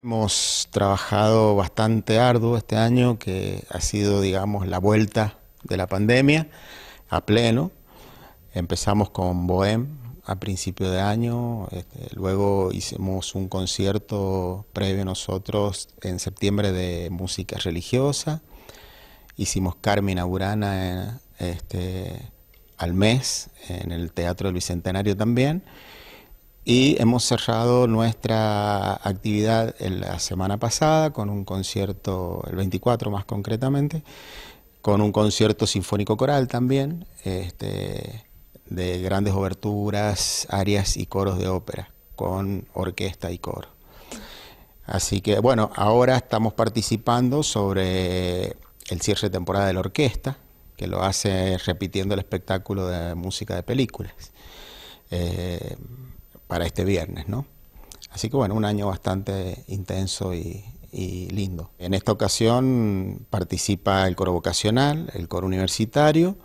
Hemos trabajado bastante arduo este año, que ha sido, digamos, la vuelta de la pandemia a pleno. Empezamos con Bohem a principio de año, este, luego hicimos un concierto previo nosotros en septiembre de música religiosa, hicimos Carmen Burana este, al mes en el Teatro del Bicentenario también. Y hemos cerrado nuestra actividad en la semana pasada con un concierto, el 24 más concretamente, con un concierto sinfónico coral también, este, de grandes oberturas, arias y coros de ópera, con orquesta y coro. Así que bueno, ahora estamos participando sobre el cierre de temporada de la orquesta, que lo hace repitiendo el espectáculo de música de películas. Eh, para este viernes, ¿no? Así que bueno, un año bastante intenso y, lindo. En esta ocasión participa el coro vocacional, el coro universitario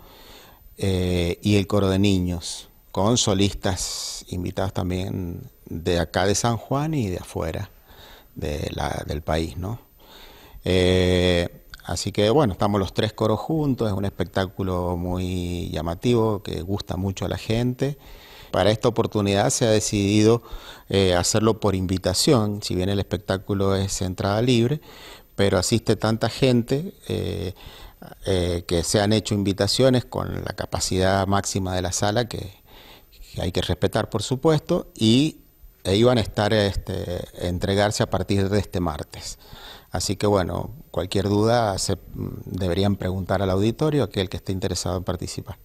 eh, y el coro de niños, con solistas invitados también de acá de San Juan y de afuera del país, ¿no? Eh, Así que bueno, estamos los tres coros juntos, es un espectáculo muy llamativo que gusta mucho a la gente. Para esta oportunidad se ha decidido eh, hacerlo por invitación, si bien el espectáculo es entrada libre, pero asiste tanta gente eh, eh, que se han hecho invitaciones con la capacidad máxima de la sala que, que hay que respetar, por supuesto, y e iban a estar este, entregarse a partir de este martes. Así que bueno, cualquier duda mm, deberían preguntar al auditorio, aquel que esté interesado en participar.